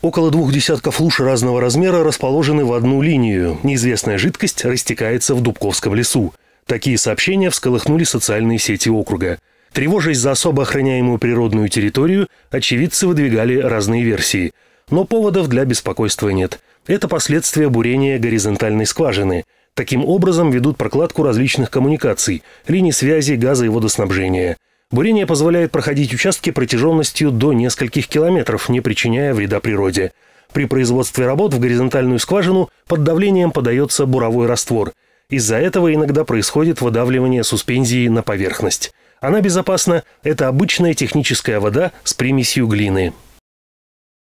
Около двух десятков луж разного размера расположены в одну линию. Неизвестная жидкость растекается в Дубковском лесу. Такие сообщения всколыхнули социальные сети округа. Тревожась за особо охраняемую природную территорию, очевидцы выдвигали разные версии. Но поводов для беспокойства нет. Это последствия бурения горизонтальной скважины. Таким образом ведут прокладку различных коммуникаций, линий связи, газа и водоснабжения – Бурение позволяет проходить участки протяженностью до нескольких километров, не причиняя вреда природе. При производстве работ в горизонтальную скважину под давлением подается буровой раствор. Из-за этого иногда происходит выдавливание суспензии на поверхность. Она безопасна, это обычная техническая вода с примесью глины.